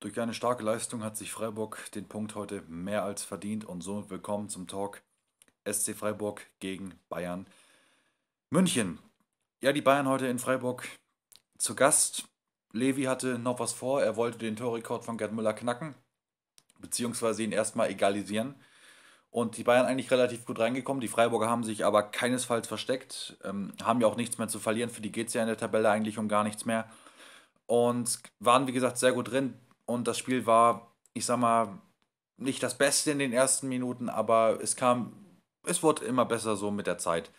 Durch eine starke Leistung hat sich Freiburg den Punkt heute mehr als verdient und somit willkommen zum Talk SC Freiburg gegen Bayern München. Ja, die Bayern heute in Freiburg zu Gast. Levi hatte noch was vor, er wollte den Torrekord von Gerd Müller knacken, beziehungsweise ihn erstmal egalisieren. Und die Bayern eigentlich relativ gut reingekommen. Die Freiburger haben sich aber keinesfalls versteckt, ähm, haben ja auch nichts mehr zu verlieren. Für die geht es ja in der Tabelle eigentlich um gar nichts mehr. Und waren, wie gesagt, sehr gut drin. Und das Spiel war, ich sag mal, nicht das Beste in den ersten Minuten, aber es kam, es wurde immer besser so mit der Zeit.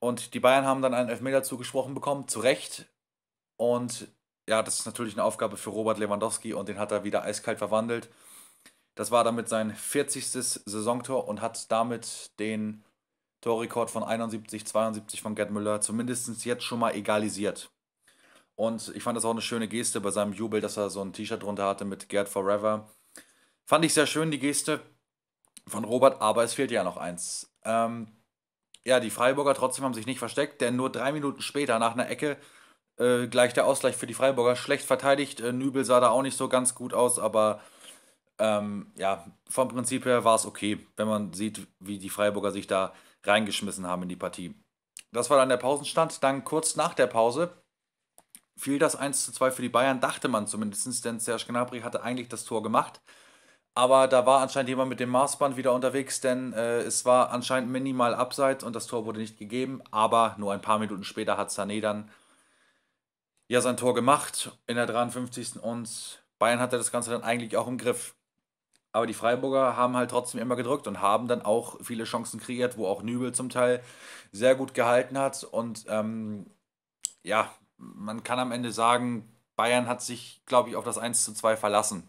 Und die Bayern haben dann einen Elfmeter zugesprochen bekommen, zu Recht. Und ja, das ist natürlich eine Aufgabe für Robert Lewandowski und den hat er wieder eiskalt verwandelt. Das war damit sein 40. Saisontor und hat damit den Torrekord von 71, 72 von Gerd Müller zumindest jetzt schon mal egalisiert. Und ich fand das auch eine schöne Geste bei seinem Jubel, dass er so ein T-Shirt drunter hatte mit Gerd Forever. Fand ich sehr schön, die Geste von Robert, aber es fehlt ja noch eins. Ähm, ja, die Freiburger trotzdem haben sich nicht versteckt, denn nur drei Minuten später nach einer Ecke äh, gleich der Ausgleich für die Freiburger. Schlecht verteidigt, äh, Nübel sah da auch nicht so ganz gut aus, aber ähm, ja, vom Prinzip her war es okay, wenn man sieht, wie die Freiburger sich da reingeschmissen haben in die Partie. Das war dann der Pausenstand. Dann kurz nach der Pause fiel das 1 zu 2 für die Bayern, dachte man zumindest, denn Serge Gnabry hatte eigentlich das Tor gemacht. Aber da war anscheinend jemand mit dem Maßband wieder unterwegs, denn äh, es war anscheinend minimal abseits und das Tor wurde nicht gegeben. Aber nur ein paar Minuten später hat Sané dann ja sein Tor gemacht in der 53. und Bayern hatte das Ganze dann eigentlich auch im Griff. Aber die Freiburger haben halt trotzdem immer gedrückt und haben dann auch viele Chancen kreiert, wo auch Nübel zum Teil sehr gut gehalten hat. Und ähm, ja, man kann am Ende sagen, Bayern hat sich, glaube ich, auf das 1 zu 2 verlassen.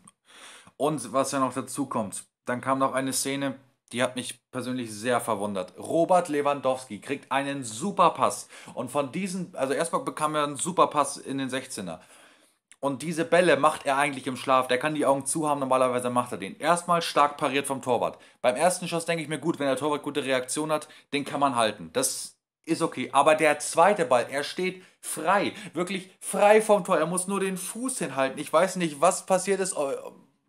Und was ja noch dazu kommt, dann kam noch eine Szene, die hat mich persönlich sehr verwundert. Robert Lewandowski kriegt einen Superpass. Und von diesen, also erstmal bekam er einen Superpass in den 16er. Und diese Bälle macht er eigentlich im Schlaf. Der kann die Augen zu haben, normalerweise macht er den. Erstmal stark pariert vom Torwart. Beim ersten Schuss denke ich mir, gut, wenn der Torwart gute Reaktion hat, den kann man halten. Das ist okay. Aber der zweite Ball, er steht frei, wirklich frei vom Tor. Er muss nur den Fuß hinhalten. Ich weiß nicht, was passiert ist. Äh,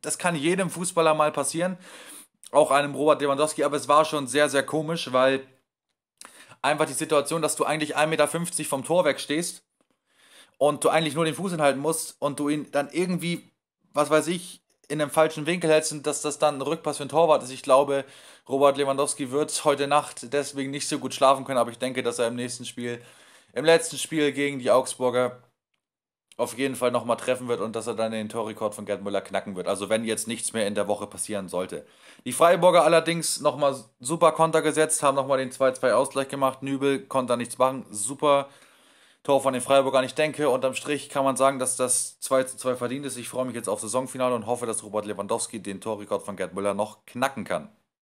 das kann jedem Fußballer mal passieren, auch einem Robert Lewandowski. Aber es war schon sehr, sehr komisch, weil einfach die Situation, dass du eigentlich 1,50 Meter vom Tor wegstehst und du eigentlich nur den Fuß hinhalten musst und du ihn dann irgendwie, was weiß ich, in einem falschen Winkel hältst und dass das dann ein Rückpass für ein Torwart ist. Ich glaube, Robert Lewandowski wird heute Nacht deswegen nicht so gut schlafen können, aber ich denke, dass er im nächsten Spiel, im letzten Spiel gegen die Augsburger auf jeden Fall nochmal treffen wird und dass er dann den Torrekord von Gerd Müller knacken wird. Also wenn jetzt nichts mehr in der Woche passieren sollte. Die Freiburger allerdings nochmal super Konter gesetzt, haben nochmal den 2-2 Ausgleich gemacht. Nübel konnte da nichts machen. Super Tor von den Freiburgern. Ich denke, unterm Strich kann man sagen, dass das 2 zu 2 verdient ist. Ich freue mich jetzt auf Saisonfinale und hoffe, dass Robert Lewandowski den Torrekord von Gerd Müller noch knacken kann.